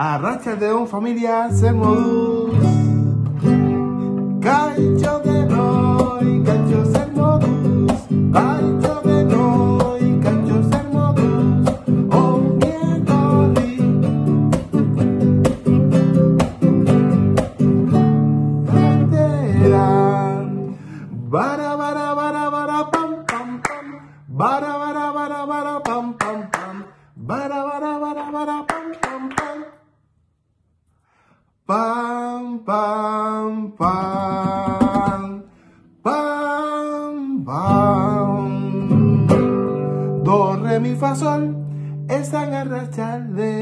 Arranca de un familia ser modus. Caicho de hoy, caicho ser modus. Caicho de noy, caicho ser modus. Oh, bien dolido. Pam, pam, pam, pam, pam. Do, re, mi, fa, sol, están arrastrando.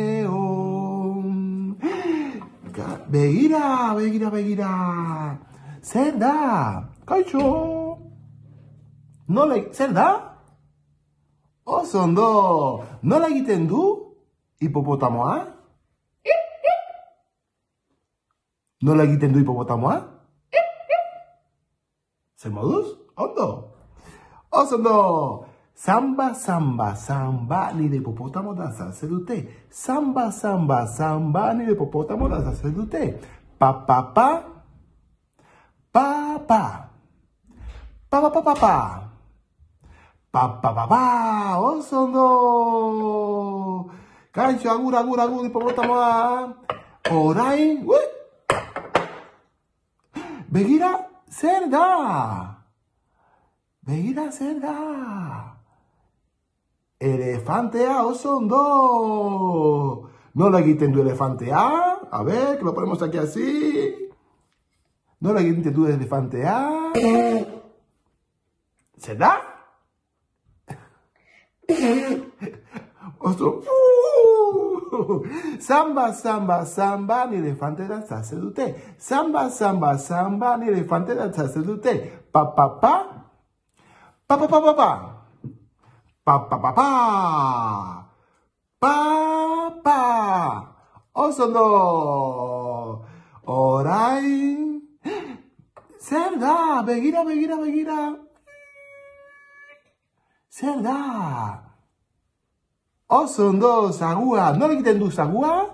Begira, begira, begira. Zer da? Kaixo? zer da? Oso ondo, nola egiten du hipopotamoa? No le quiten tu hipopotamoa. ¿ah? ¿Se modus? ¿Ondo? no. Samba, samba, samba, ni de hipopótamo danza, se dute. Samba, samba, samba, ni de hipopótamo danza, se dute. Pa, pa, pa. Pa, pa. Pa, pa, pa, pa, pa. Pa, pa, pa, pa. Osondo. Cancho, agura, agura, agura, ¿ah? Orain. Begira cerda. Begira cerda. son dos No la quiten tu elefante A A ver, que lo ponemos aquí así. No la quiten tu a ¿Será? serda Samba, samba, samba, nire fantera zaze dute. Samba, samba, samba, nire fantera zaze dute. Pa, pa, pa. Pa, pa, pa, pa, pa. Pa, pa, pa, pa. Pa, pa. Oso no. Orain. Zer da, begira, begira, begira. Zer da. Osondo oh, sagua, no le quiten tu sagua.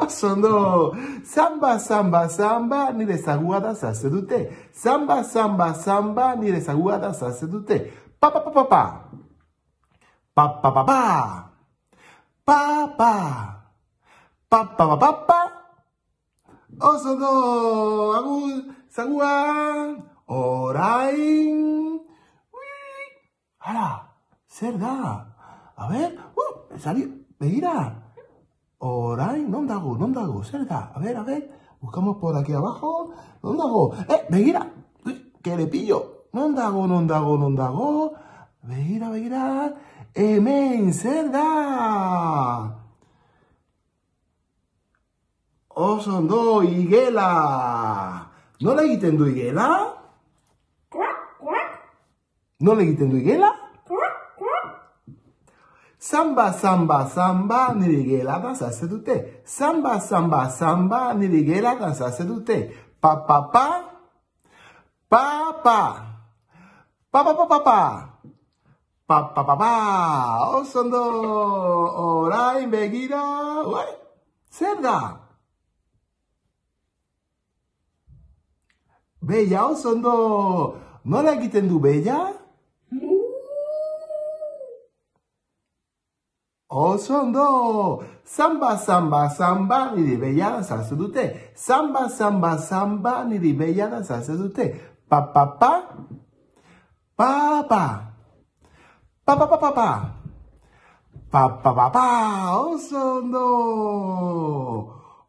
Osondo, oh, samba, samba, samba, ni de aguadas hace dute. Samba, samba, samba, ni de da, hace dute. Pa, pa, pa, pa, pa. Pa, pa, pa, pa. Pa, pa. Pa, pa, pa, pa, pa. Osondo, oh, sagua. Orain. ¡Hala! ¡Ser A ver, ¡uh! Me salió. Orain, ¿Dónde dago, ¿Dónde dago, cerda, A ver, a ver, buscamos por aquí abajo. ¿Dónde dago? Eh, ¡Veira! Uy, que le pillo. ¡No dago, non dago, non dago. veira! veira Hemen, cerda! da? Oso Higuela! ¿No le quiten do higuela? Nola egiten du gela? Samba, samba, samba, nire gela dansatzen dute. Samba, samba, samba, nire gela dansatzen dute. Pa, pa, pa. Pa, pa. Pa, pa, pa, pa, pa. Pa, pa, pa, pa. Osondo, orain begira. Ue, zer da? Beia, ondo, Nola egiten du bella. Beia. Oso ondo! Zamba, zamba, zamba, niri behiada zazu dute. Zamba, zamba, zamba, niri behiada da dute. Pa, pa, pa. Pa, pa. Pa, pa, pa, pa, pa. Pa, pa, pa, pa.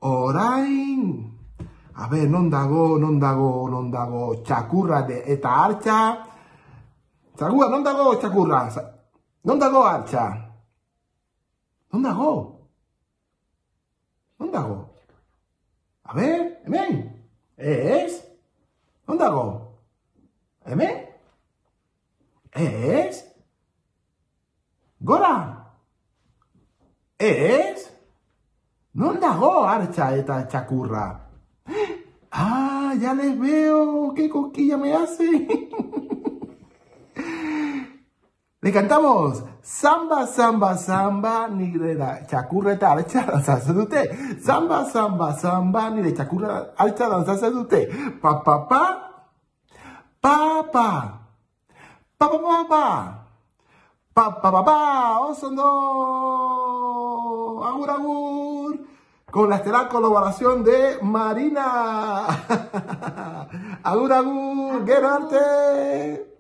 Orain. A ver, non dago, non dago, non dago. Txakurra eta hartxa. Txakurra, non dago, txakurra. Non dago, hartxa. ¿Dónde hago? ¿Dónde hago? A ver, ven. Es. ¿Dónde hago? Amén. Es. ¿Gola? Es. ¿Dónde hago archa esta chacurra? Ah, ya les veo. ¿Qué coquilla me hace? Le cantamos samba, samba, samba, ni de la chacurreta alcha danzarse de usted. Samba, samba, samba, ni de chacurreta alcha danzarse de usted. Pa, pa, pa, pa, pa, pa, pa, pa, pa, pa, pa, pa, pa, osondo, agur, agur, con la estelar colaboración de Marina. agur, agur, qué arte.